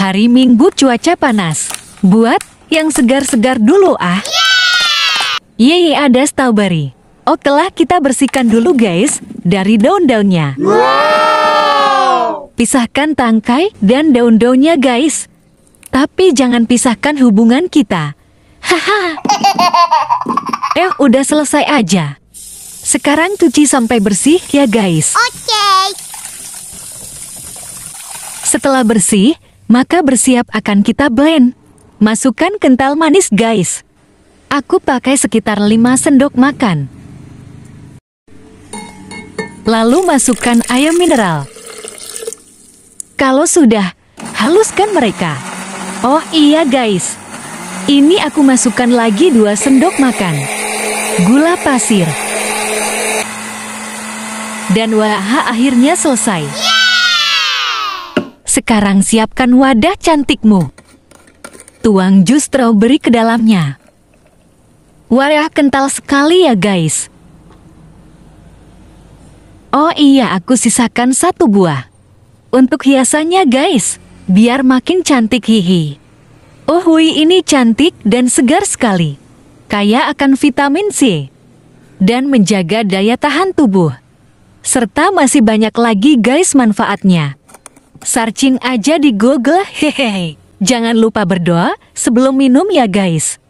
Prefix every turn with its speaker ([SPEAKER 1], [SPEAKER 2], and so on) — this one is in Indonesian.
[SPEAKER 1] hari Minggu cuaca panas. Buat yang segar-segar dulu ah. Yeay, yeah! Iya, ada strawberry. Oke lah, kita bersihkan dulu guys, dari daun-daunnya. Wow! Pisahkan tangkai dan daun-daunnya guys. Tapi jangan pisahkan hubungan kita. Haha. eh, udah selesai aja. Sekarang cuci sampai bersih ya guys. Oke. Okay. Setelah bersih, maka bersiap akan kita blend. Masukkan kental manis guys. Aku pakai sekitar 5 sendok makan. Lalu masukkan ayam mineral. Kalau sudah, haluskan mereka. Oh iya guys, ini aku masukkan lagi 2 sendok makan. Gula pasir. Dan wah akhirnya selesai. Sekarang siapkan wadah cantikmu. Tuang jus strawberry ke dalamnya. Wadah kental sekali ya guys. Oh iya, aku sisakan satu buah. Untuk hiasannya guys, biar makin cantik hihi. Oh hui ini cantik dan segar sekali. Kaya akan vitamin C. Dan menjaga daya tahan tubuh. Serta masih banyak lagi guys manfaatnya. Searching aja di Google, hehehe. Jangan lupa berdoa sebelum minum ya guys.